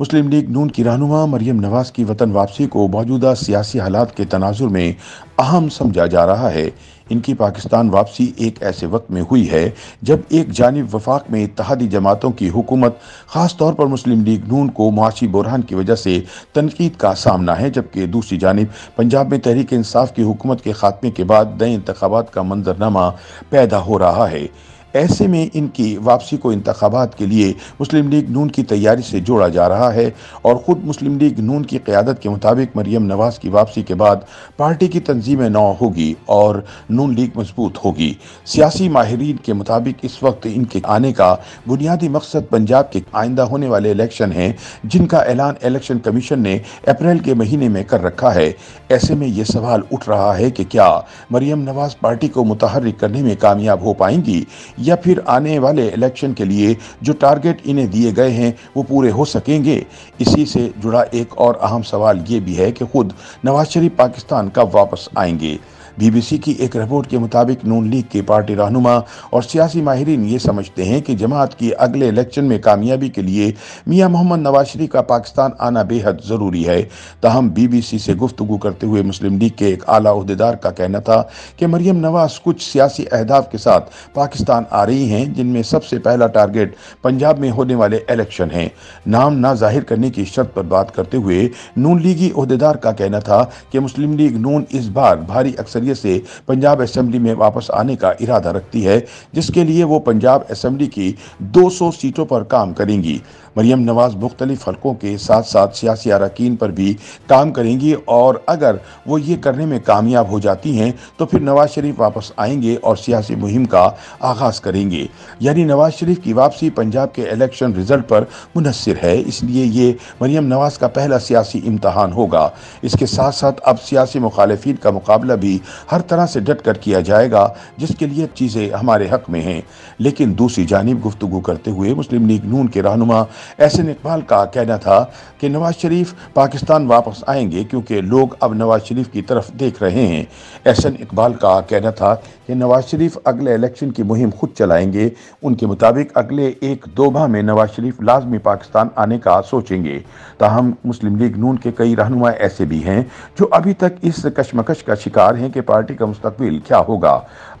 मुस्लिम league नून की रहनुमा मरियम नवाज की वतन वापसी को मौजूदा सियासी हालात के तनाजुर में अहम समझा जा रहा है इनकी पाकिस्तान वापसी एक ऐसे वक्त में हुई है जब एक जानब वफाक में इतिहादी जमातों की हुकूमत ख़ास तौर पर मुस्लिम लीग नून को मुआशी बुरहान की वजह से तनकीद का सामना है जबकि दूसरी जानब पंजाब में तहरीक इंसाफ की हुकूमत के खात्मे के बाद नए इंतबात का मंजरनामा पैदा हो रहा है ऐसे में इनकी वापसी को इंतबात के लिए मुस्लिम लीग नून की तैयारी से जोड़ा जा रहा है और ख़ुद मुस्लिम लीग नून की क़्यादत के मुताबिक मरीम नवाज़ की वापसी के बाद पार्टी की तनजीमें नौ होगी और नून लीग मजबूत होगी सियासी माहरीन के मुताबिक इस वक्त इनके आने का बुनियादी मकसद पंजाब के आइंदा होने वाले इलेक्शन हैं जिनका ऐलान इलेक्शन कमीशन ने अप्रैल के महीने में कर रखा है ऐसे में ये सवाल उठ रहा है कि क्या मरीम नवाज़ पार्टी को मुतहरिक करने में कामयाब हो पाएंगी या फिर आने वाले इलेक्शन के लिए जो टारगेट इन्हें दिए गए हैं वो पूरे हो सकेंगे इसी से जुड़ा एक और अहम सवाल ये भी है कि खुद नवाज शरीफ पाकिस्तान कब वापस आएंगे बीबीसी की एक रिपोर्ट के मुताबिक नून लीग के पार्टी रहनुमा और सियासी माहरीन ये समझते हैं कि जमात की अगले इलेक्शन में कामयाबी के लिए मियाँ मोहम्मद नवाज शरीफ का पाकिस्तान आना बेहद ज़रूरी है तहम बीबीसी से गुफ्तु करते हुए मुस्लिम लीग के एक आला अहदेदार का कहना था कि मरियम नवाज कुछ सियासी अहदाफ के साथ पाकिस्तान आ रही हैं जिनमें सबसे पहला टारगेट पंजाब में होने वाले इलेक्शन हैं नाम ना जाहिर करने की शर्त पर बात करते हुए नून लीगी अहदेदार का कहना था कि मुस्लिम लीग नून इस बार भारी अक्सर अक्सरियत से पंजाब असम्बली में वापस आने का इरादा रखती है जिसके लिए वो पंजाब असम्बली की 200 सीटों पर काम करेंगी मरीम नवाज़ मुख्तलिफ हल्कों के साथ साथ सियासी अरकान पर भी काम करेंगी और अगर वो ये करने में कामयाब हो जाती हैं तो फिर नवाज शरीफ वापस आएंगे और सियासी मुहिम का आगाज़ करेंगे यानी नवाज शरीफ की वापसी पंजाब के इलेक्शन रिजल्ट पर मुनसर है इसलिए ये मरीम नवाज का पहला सियासी इम्तहान होगा इसके साथ साथ अब सियासी मुखालफी का मुकाबला भी हर तरह से डट कर किया जाएगा जिसके लिए चीज़ें हमारे हक में हैं लेकिन दूसरी जानब गुफ्तु करते हुए मुस्लिम लीग नून के रहनुमा एहसन इकबाल का कहना था कि नवाज शरीफ पाकिस्तान वापस आएंगे क्योंकि लोग अब नवाज शरीफ की तरफ देख रहे हैं एहसन इकबाल का कहना था कि नवाज शरीफ अगले इलेक्शन की मुहिम खुद चलाएंगे उनके मुताबिक अगले एक दो माह में नवाज शरीफ लाजमी पाकिस्तान आने का सोचेंगे ताहम मुस्लिम लीग नून के कई रहनुमा ऐसे भी हैं जो अभी तक इस कशमकश का शिकार हैं कि पार्टी का मुस्तबिल क्या होगा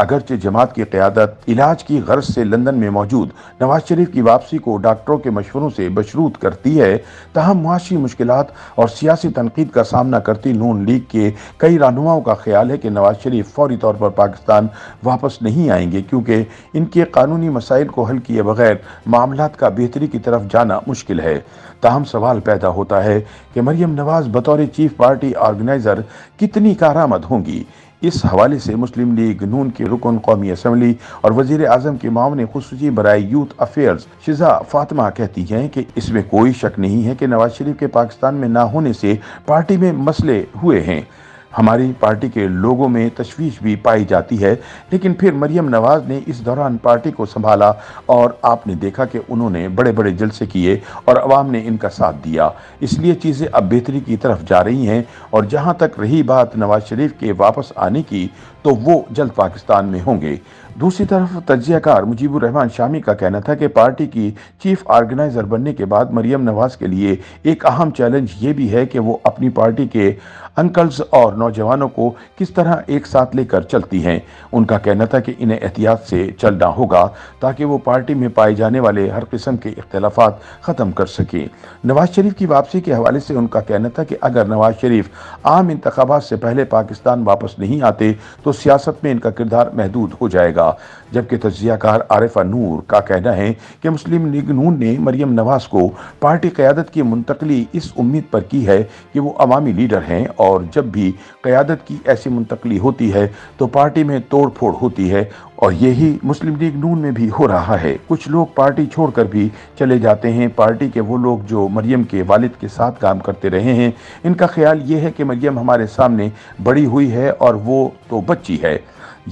अगरचे जमात की क़्यादत इलाज की गर्ज से लंदन में मौजूद नवाज शरीफ की वापसी को डॉक्टरों के मशवरों से बशरूत करती है तहम मुआशी मुश्किल और सियासी तनकीद का सामना करती नून लीग के कई रहनुमाओं का ख्याल है कि नवाज शरीफ फौरी तौर पर पाकिस्तान वापस नहीं आएंगे क्योंकि इनके कानूनी मसाइल को हल किए बगैर मामला का बेहतरी की तरफ जाना मुश्किल है ताहम सवाल पैदा होता है कि मरियम नवाज बतौर चीफ पार्टी ऑर्गेनाइजर कितनी कारामद होंगी इस हवाले से मुस्लिम लीग नून के रुकन कौमी असम्बली और वजीर अजम के मामले खसूसी बरए यूथ अफेयर्स शिजा फातमा कहती हैं कि इसमें कोई शक नहीं है कि नवाज शरीफ के पाकिस्तान में ना होने से पार्टी में मसले हुए हैं हमारी पार्टी के लोगों में तशवीश भी पाई जाती है लेकिन फिर मरियम नवाज़ ने इस दौरान पार्टी को संभाला और आपने देखा कि उन्होंने बड़े बड़े जलसे किए और आवाम ने इनका साथ दिया इसलिए चीज़ें अब बेहतरी की तरफ जा रही हैं और जहाँ तक रही बात नवाज शरीफ के वापस आने की तो वो जल्द पाकिस्तान में होंगे दूसरी तरफ तजियाकार मुजीबुररहमान शामी का कहना था कि पार्टी की चीफ ऑर्गेनाइजर बनने के बाद मरियम नवाज के लिए एक अहम चैलेंज ये भी है कि वो अपनी पार्टी के अंकल्स और नौजवानों को किस तरह एक साथ लेकर चलती हैं उनका कहना था कि इन्हें एहतियात से चलना होगा ताकि वो पार्टी में पाए जाने वाले हर किस्म के अख्तिलाफ़ ख़त्म कर सकें नवाज शरीफ की वापसी के हवाले से उनका कहना था कि अगर नवाज शरीफ आम इंतबात से पहले पाकिस्तान वापस नहीं आते तो सियासत में इनका किरदार महदूद हो जाएगा निकला जबकि तजियाकार आरिफ नूर का कहना है कि मुस्लिम लीग नून ने मरियम नवाज को पार्टी क़्यादत की मुंतकली इस उम्मीद पर की है कि वो अवामी लीडर हैं और जब भी क़्यादत की ऐसी मुंतकली होती है तो पार्टी में तोड़ फोड़ होती है और यही मुस्लिम लीग नून में भी हो रहा है कुछ लोग पार्टी छोड़कर भी चले जाते हैं पार्टी के वो लोग जो मरियम के वालिद के साथ काम करते रहे हैं इनका ख्याल ये है कि मरियम हमारे सामने बड़ी हुई है और वो तो बच्ची है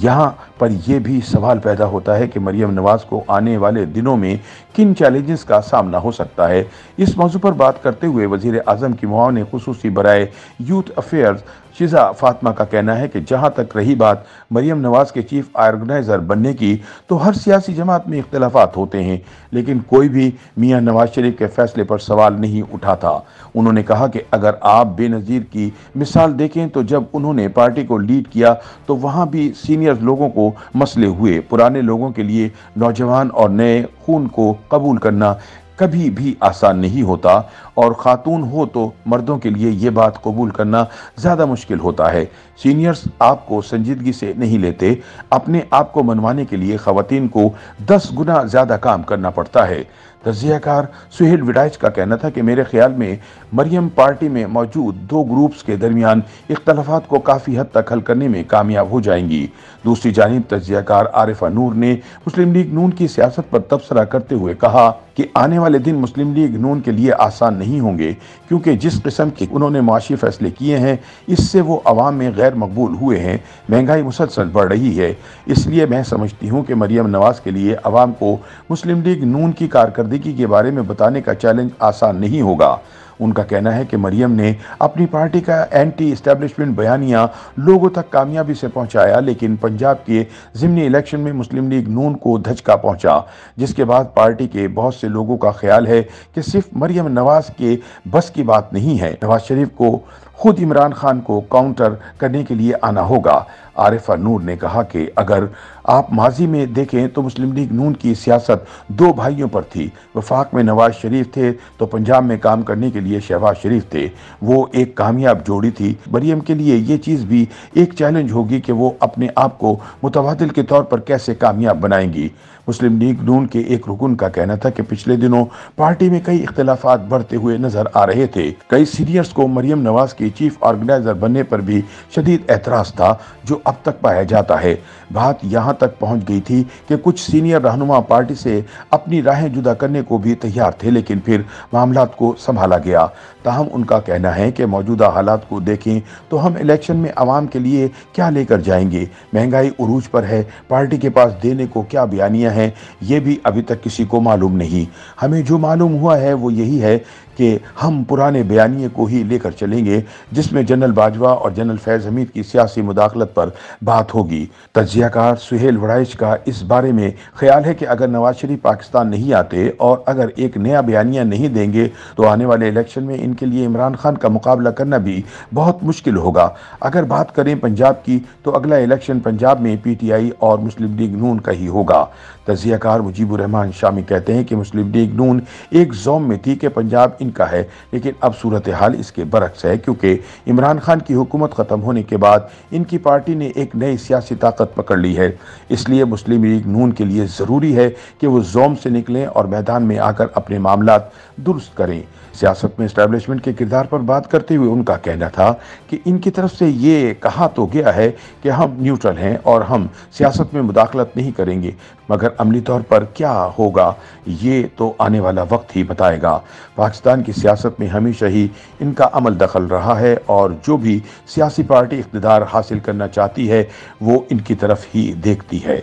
यहाँ पर यह भी सवाल पैदा होता है कि मरियम नवाज़ को आने वाले दिनों में किन चैलेंजेस का सामना हो सकता है इस मौजू पर बात करते हुए वजीर अजम की मुआवन खसूसी बरए यूथ अफेयर्स शिजा फातमा का कहना है कि जहाँ तक रही बात मरीम नवाज़ के चीफ आर्गनाइजर बनने की तो हर सियासी जमात में इख्तलाफात होते हैं लेकिन कोई भी मियाँ नवाज शरीफ के फैसले पर सवाल नहीं उठा था उन्होंने कहा कि अगर आप बेनज़ीर की मिसाल देखें तो जब उन्होंने पार्टी को लीड किया तो वहाँ भी सीनियर लोगों को मसले हुए पुराने लोगों के लिए नौजवान और नए खून को कबूल करना कभी भी आसान नहीं होता और खातून हो तो मर्दों के लिए ये बात कबूल करना ज़्यादा मुश्किल होता है सीनियर्स आपको संजीदगी से नहीं लेते अपने आप को मनवाने के लिए खातन को दस गुना ज़्यादा काम करना पड़ता है तजियाकार सुहेल विडाइज का कहना था कि मेरे ख्याल में मरियम पार्टी में मौजूद दो ग्रुप्स के दरमियान इख्तलाफात को काफ़ी हद तक हल करने में कामयाब हो जाएंगी दूसरी जानब तजियाकार आरिफा नूर ने मुस्लिम लीग नून की सियासत पर तबसरा करते हुए कहा कि आने वाले दिन मुस्लिम लीग नून के लिए आसान नहीं होंगे क्योंकि जिस किस्म के उन्होंने मुआशी फैसले किए हैं इससे वो आवाम में गैर मकबूल हुए हैं महंगाई मुसलसल बढ़ रही है इसलिए मैं समझती हूँ कि मरीम नवाज़ के लिए आवाम को मुस्लिम लीग नून की कारकर्दगी के बारे में बताने का चैलेंज आसान नहीं होगा उनका कहना है कि मरियम ने अपनी पार्टी का एंटी इस्टेब्लिशमेंट बयानिया लोगों तक कामयाबी से पहुंचाया लेकिन पंजाब के ज़िमनी इलेक्शन में मुस्लिम लीग नून को धचका पहुंचा जिसके बाद पार्टी के बहुत से लोगों का ख्याल है कि सिर्फ मरियम नवाज के बस की बात नहीं है नवाज शरीफ को खुद इमरान खान को काउंटर करने के लिए आना होगा आरिफा नूर ने कहा कि अगर आप माजी में देखें तो मुस्लिम लीग नून की सियासत दो भाइयों पर थी वफाक में नवाज शरीफ थे तो पंजाब में काम करने के लिए शहबाज शरीफ थे वो एक कामयाब जोड़ी थी मरीम के लिए ये चीज़ भी एक चैलेंज होगी कि वो अपने आप को मुतबादल के तौर पर कैसे कामयाब बनाएंगी मुस्लिम लीग नून के एक रुकन का कहना था कि पिछले दिनों पार्टी में कई इख्तलाफ बढ़ते हुए नजर आ रहे थे कई सीनियर्स को मरियम नवाज की चीफ ऑर्गेनाइजर बनने पर भी शदीद एतराज़ था जो अब तक पाया जाता है बात यहाँ तक पहुँच गई थी कि कुछ सीनियर रहनुमा पार्टी से अपनी राहें जुदा करने को भी तैयार थे लेकिन फिर मामला को संभाला गया ताहम उनका कहना है कि मौजूदा हालात को देखें तो हम इलेक्शन में आवाम के लिए क्या लेकर जाएंगे महंगाई उरूज पर है पार्टी के पास देने को क्या बयानियाँ हैं ये भी अभी तक किसी को मालूम नहीं हमें जो मालूम हुआ है वो यही है कि हम पुराने बयानिए को ही लेकर चलेंगे जिसमें जनरल बाजवा और जनरल फैज़ हमीद की सियासी मुदाखलत पर बात होगी तजियाकार सुहेल वड़ाइश का इस बारे में ख्याल है कि अगर नवाज शरीफ पाकिस्तान नहीं आते और अगर एक नया बयानिया नहीं देंगे तो आने वाले इलेक्शन में इनके लिए इमरान खान का मुकाबला करना भी बहुत मुश्किल होगा अगर बात करें पंजाब की तो अगला इलेक्शन पंजाब में पीटीआई और मुस्लिम लीग नून का ही होगा तजियाकार मुजीबुर रहमान शामी कहते हैं कि मुस्लिम लीग नून एक जोम में थी कि पंजाब इन का है लेकिन अब सूरत हाल इसके बरक्स है क्योंकि इमरान खान की हुकूमत ख़त्म होने के बाद इनकी पार्टी ने एक नई सियासी ताकत पकड़ ली है इसलिए मुस्लिम लीग नून के लिए ज़रूरी है कि वो जोम से निकलें और मैदान में आकर अपने मामला दुरुस्त करें सियासत में इस्टेबलिशमेंट के किरदार पर बात करते हुए उनका कहना था कि इनकी तरफ से ये कहा तो गया है कि हम न्यूट्रल हैं और हम सियासत में मुदाखलत नहीं करेंगे मगर अमली तौर पर क्या होगा ये तो आने वाला वक्त ही बताएगा पाकिस्तान की सियासत में हमेशा ही इनका अमल दखल रहा है और जो भी सियासी पार्टी इकतदार हासिल करना चाहती है वो इनकी तरफ ही देखती है